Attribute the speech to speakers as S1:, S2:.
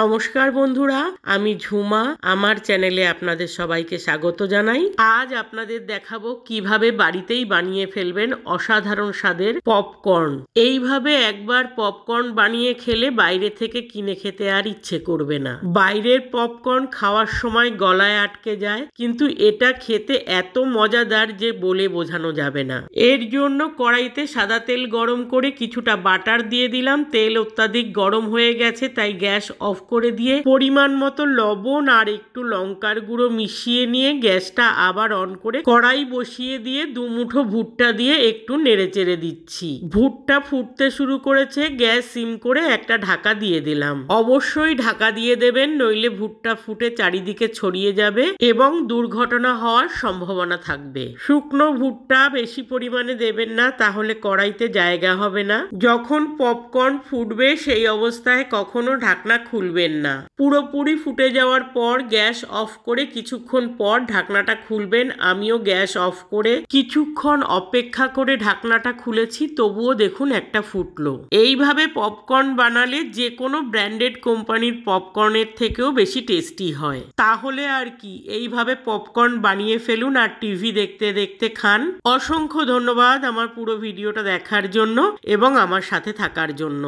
S1: নমস্কার বন্ধুরা আমি ঝুমা আমার চ্যানেলে আপনাদের সবাইকে স্বাগত জানাই আজ আপনাদের দেখাবো কিভাবে বাড়িতেই বানিয়ে ফেলবেন অসাধারণ স্বাদের পপকর্ন এইভাবে একবার পপকর্ন বানিয়ে খেলে বাইরে থেকে কিনে খেতে আর ইচ্ছে করবে না বাইরের পপকর্ন খাওয়ার সময় গলায় আটকে যায় কিন্তু এটা খেতে এত মজাদার যে বলে বোঝানো যাবে না এর জন্য কড়াইতে সাদা তেল গরম করে কিছুটা বাটার দিয়ে দিলাম তেল অত্যাধিক গরম হয়ে গেছে তাই গ্যাস অফ অফ করে দিয়ে পরিমাণ মতো লবণ আর একটু লঙ্কার গুঁড়ো মিশিয়ে নিয়ে গ্যাসটা আবার অন করে কড়াই বসিয়ে দিয়ে দুমুঠো ভুট্টা দিয়ে একটু নেড়ে চেড়ে দিচ্ছি ভুট্টা ফুটতে শুরু করেছে গ্যাস সিম করে একটা ঢাকা দিয়ে দিলাম অবশ্যই ঢাকা দিয়ে দেবেন নইলে ভুট্টা ফুটে চারিদিকে ছড়িয়ে যাবে এবং দুর্ঘটনা হওয়ার সম্ভাবনা থাকবে শুকনো ভুট্টা বেশি পরিমাণে দেবেন না তাহলে কড়াইতে জায়গা হবে না যখন পপকর্ন ফুটবে সেই অবস্থায় কখনো ঢাকনা খুল খুলবেন না পুরোপুরি ফুটে যাওয়ার পর গ্যাস অফ করে কিছুক্ষণ পর ঢাকনাটা খুলবেন আমিও গ্যাস অফ করে কিছুক্ষণ অপেক্ষা করে ঢাকনাটা খুলেছি তবুও দেখুন একটা ফুটলো এইভাবে পপকর্ন বানালে যে কোনো ব্র্যান্ডেড কোম্পানির পপকর্নের থেকেও বেশি টেস্টি হয় তাহলে আর কি এইভাবে পপকর্ন বানিয়ে ফেলুন আর টিভি দেখতে দেখতে খান অসংখ্য ধন্যবাদ আমার পুরো ভিডিওটা দেখার জন্য এবং আমার সাথে থাকার জন্য